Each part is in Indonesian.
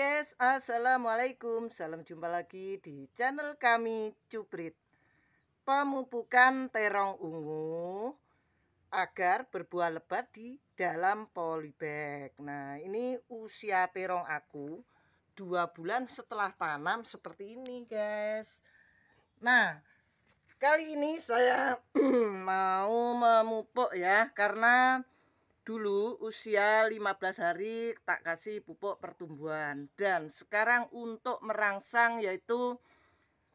podcast Assalamualaikum Salam jumpa lagi di channel kami Cuprit. Pemupukan terong ungu Agar berbuah lebat di dalam polybag Nah ini usia terong aku Dua bulan setelah tanam seperti ini guys Nah kali ini saya mau memupuk ya Karena Dulu usia 15 hari tak kasih pupuk pertumbuhan dan sekarang untuk merangsang yaitu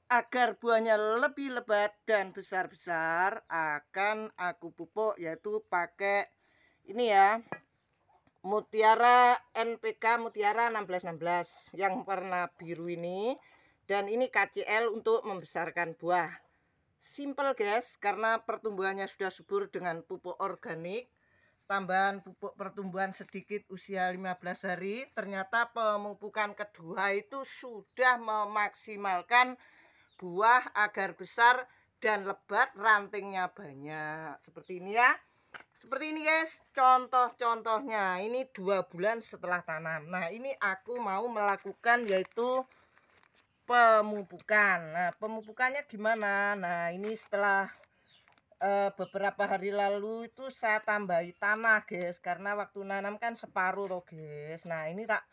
agar buahnya lebih lebat dan besar-besar akan aku pupuk yaitu pakai ini ya mutiara NPK mutiara 1616 yang warna biru ini dan ini KCL untuk membesarkan buah simple guys karena pertumbuhannya sudah subur dengan pupuk organik tambahan pupuk pertumbuhan sedikit usia 15 hari ternyata pemupukan kedua itu sudah memaksimalkan buah agar besar dan lebat rantingnya banyak seperti ini ya seperti ini guys contoh-contohnya ini dua bulan setelah tanam nah ini aku mau melakukan yaitu pemupukan nah pemupukannya gimana nah ini setelah uh, beberapa hari lalu itu saya tambahi tanah guys karena waktu nanam kan separuh loh guys nah ini tak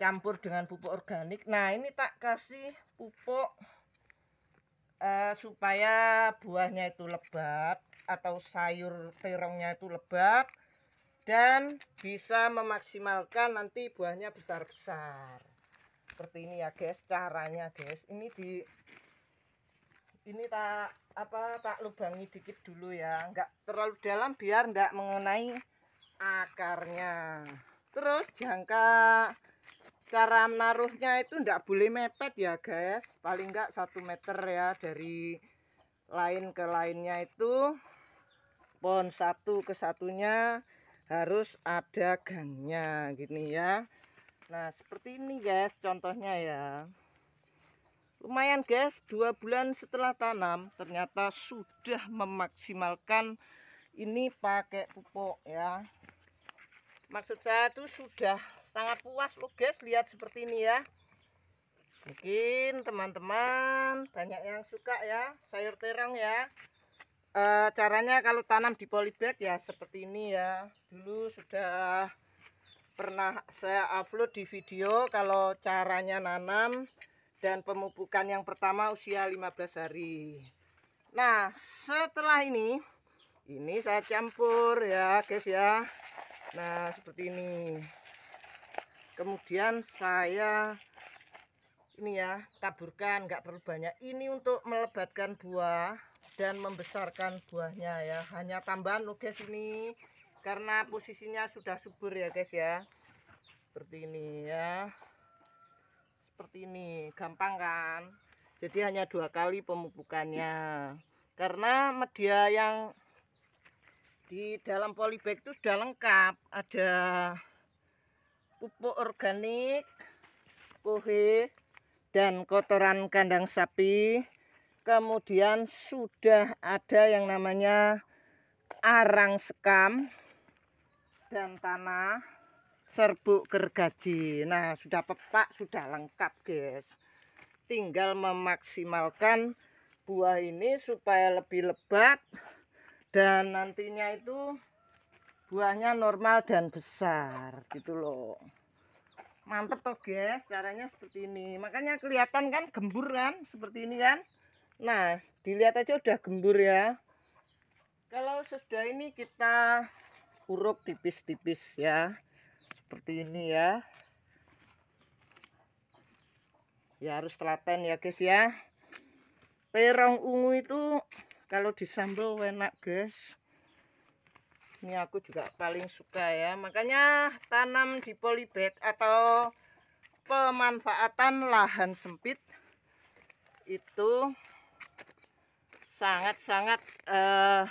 campur dengan pupuk organik nah ini tak kasih pupuk uh, supaya buahnya itu lebat atau sayur terongnya itu lebat dan bisa memaksimalkan nanti buahnya besar-besar seperti ini ya guys caranya guys ini di ini tak apa tak lubangi dikit dulu ya enggak terlalu dalam biar enggak mengenai akarnya terus jangka cara menaruhnya itu enggak boleh mepet ya guys paling enggak satu meter ya dari lain ke lainnya itu pohon satu ke satunya harus ada gangnya gini ya Nah seperti ini guys contohnya ya lumayan guys dua bulan setelah tanam ternyata sudah memaksimalkan ini pakai pupuk ya maksud saya itu sudah sangat puas loh guys lihat seperti ini ya mungkin teman-teman banyak yang suka ya sayur terong ya e, caranya kalau tanam di polybag ya seperti ini ya dulu sudah pernah saya upload di video kalau caranya nanam dan pemupukan yang pertama usia 15 hari nah setelah ini ini saya campur ya guys ya nah seperti ini kemudian saya ini ya taburkan nggak perlu banyak ini untuk melebatkan buah dan membesarkan buahnya ya hanya tambahan loh guys ini karena posisinya sudah subur ya guys ya seperti ini ya seperti ini gampang kan jadi hanya dua kali pemupukannya karena media yang di dalam polybag itu sudah lengkap ada pupuk organik kohe dan kotoran kandang sapi kemudian sudah ada yang namanya arang sekam dan tanah serbuk gergaji nah sudah pepak sudah lengkap guys tinggal memaksimalkan buah ini supaya lebih lebat dan nantinya itu buahnya normal dan besar gitu loh mantep toh guys caranya seperti ini makanya kelihatan kan gembur kan seperti ini kan nah dilihat aja udah gembur ya kalau sesudah ini kita uruk tipis-tipis ya seperti ini ya ya harus telaten ya guys ya perong ungu itu kalau disambel enak guys ini aku juga paling suka ya makanya tanam di polybag atau pemanfaatan lahan sempit itu sangat-sangat eh,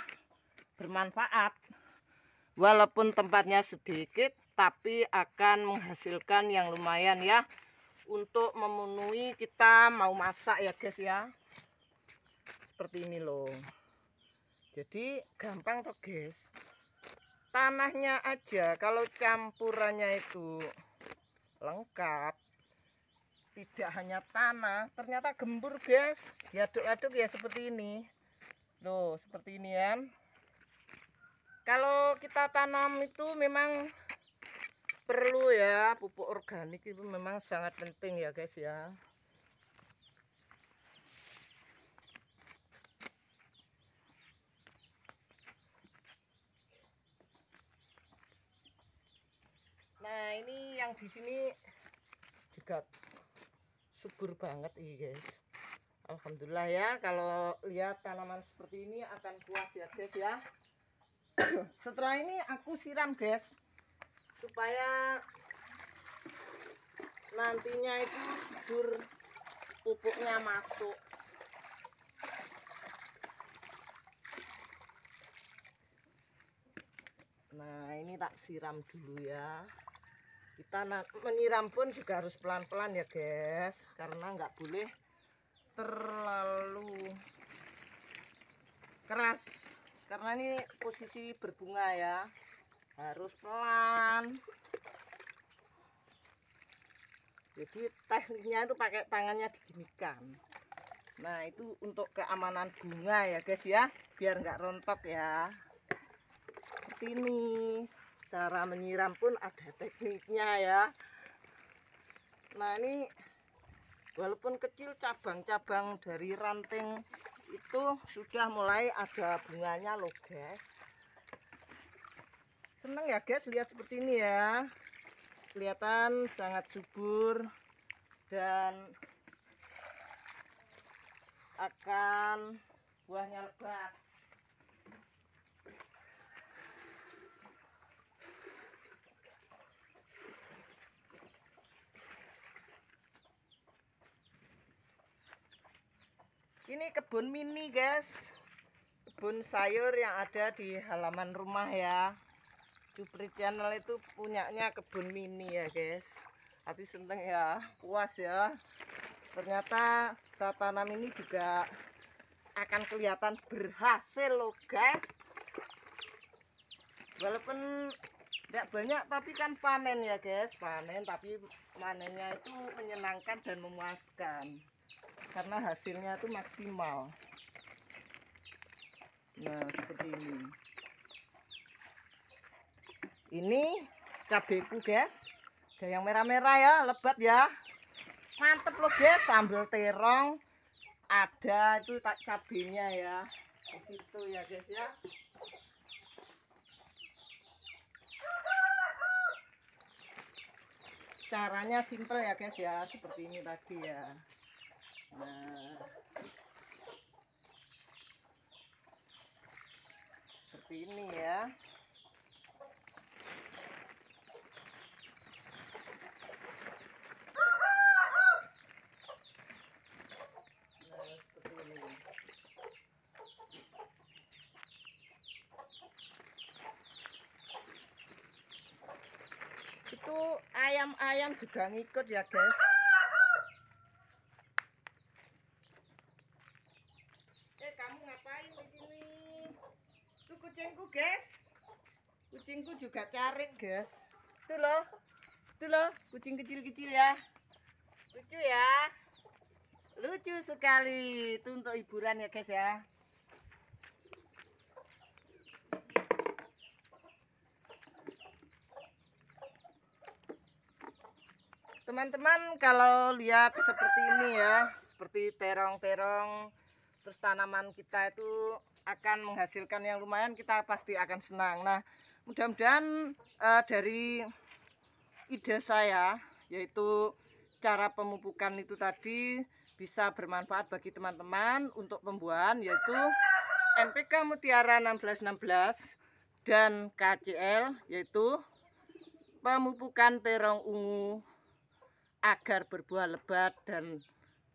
bermanfaat walaupun tempatnya sedikit tapi akan menghasilkan yang lumayan ya untuk memenuhi kita mau masak ya guys ya seperti ini loh jadi gampang tuh guys tanahnya aja kalau campurannya itu lengkap tidak hanya tanah ternyata gembur guys diaduk-aduk ya seperti ini loh seperti ini kan kalau kita tanam itu memang perlu ya pupuk organik itu memang sangat penting ya guys ya Nah, ini yang di sini juga subur banget ini, guys. Alhamdulillah ya, kalau lihat tanaman seperti ini akan kuas ya, guys ya. Setelah ini aku siram, guys supaya nantinya itu jujur pupuknya masuk nah ini tak siram dulu ya kita menyiram pun juga harus pelan-pelan ya guys karena nggak boleh terlalu keras karena ini posisi berbunga ya harus pelan jadi tekniknya itu pakai tangannya diginikan nah itu untuk keamanan bunga ya guys ya biar nggak rontok ya seperti ini cara menyiram pun ada tekniknya ya nah ini walaupun kecil cabang-cabang dari ranting itu sudah mulai ada bunganya loh guys seneng ya guys lihat seperti ini ya. Kelihatan sangat subur dan akan buahnya lebat. Ini kebun mini guys Kebun sayur yang ada di halaman rumah ya Jupri Channel itu punyanya kebun mini ya guys tapi seneng ya puas ya ternyata saat tanam ini juga akan kelihatan berhasil loh guys walaupun tidak banyak tapi kan panen ya guys panen tapi panennya itu menyenangkan dan memuaskan karena hasilnya itu maksimal nah seperti ini ini cabeku guys ada yang merah-merah ya lebat ya mantep loh guys sambal terong ada itu tak cabenya ya di situ ya guys ya caranya simple ya guys ya seperti ini tadi ya nah seperti ini ya ayam juga ngikut ya guys eh kamu ngapain di sini tuh kucingku guys kucingku juga cari guys tuh loh tuh loh kucing kecil-kecil ya lucu ya lucu sekali itu untuk hiburan ya guys ya teman-teman kalau lihat seperti ini ya seperti terong-terong terus tanaman kita itu akan menghasilkan yang lumayan kita pasti akan senang nah mudah-mudahan uh, dari ide saya yaitu cara pemupukan itu tadi bisa bermanfaat bagi teman-teman untuk pembuahan yaitu NPK Mutiara 1616 dan KCL yaitu pemupukan terong ungu agar berbuah lebat dan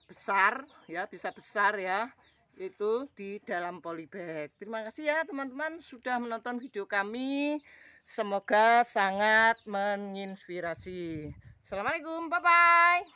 besar ya bisa besar ya itu di dalam polybag terima kasih ya teman-teman sudah menonton video kami semoga sangat menginspirasi assalamualaikum bye bye